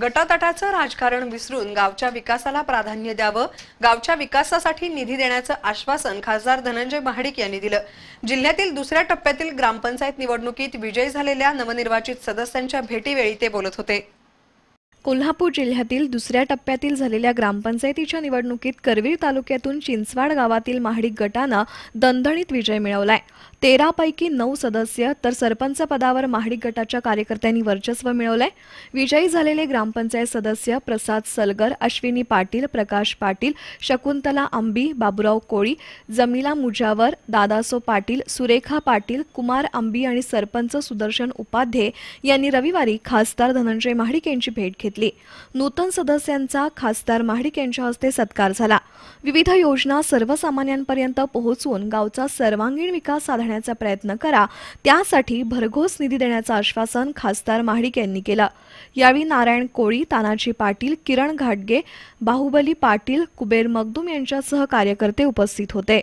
गटातटाचं राजकारण विसरून गावच्या विकासाला प्राधान्य द्यावं गावच्या विकासासाठी निधी देण्याचं आश्वासन खासदार धनंजय महाडिक यांनी दिलं जिल्ह्यातील दुसऱ्या टप्प्यातील ग्रामपंचायत निवडणुकीत विजय झालेल्या नवनिर्वाचित सदस्यांच्या भेटीवेळी ते बोलत होते कोल्हापूर जिल्ह्यातील दुसऱ्या टप्प्यातील झालेल्या ग्रामपंचायतीच्या निवडणुकीत करवीर तालुक्यातून चिंचवाड गावातील महाडिक गटांना दणदणीत विजय मिळवलाय तेरापैकी नऊ सदस्य तर सरपंच पदावर महाडिक गटाच्या कार्यकर्त्यांनी वर्चस्व मिळवलंय विजयी झालेले ग्रामपंचायत सदस्य प्रसाद सलगर अश्विनी पाटील प्रकाश पाटील शकुंतला आंबी बाबुराव कोळी जमिला मुजावर दादासो पाटील सुरेखा पाटील कुमार आंबी आणि सरपंच सुदर्शन उपाध्ये यांनी रविवारी खासदार धनंजय महाडिक यांची भेट घेतली नूतन सदस्यांचा खासदार महाडिक यांच्या हस्ते सत्कार झाला विविध योजना सर्वसामान्यांपर्यंत पोहोचवून गावचा सर्वांगीण विकास साधण्याचा प्रयत्न करा त्यासाठी भरघोस निधी देण्याचं आश्वासन खासदार महाडिक यांनी केलं यावेळी नारायण कोळी तानाजी पाटील किरण घाटगे बाहुबली पाटील कुबेर मगदुम यांच्यासह कार्यकर्ते उपस्थित होते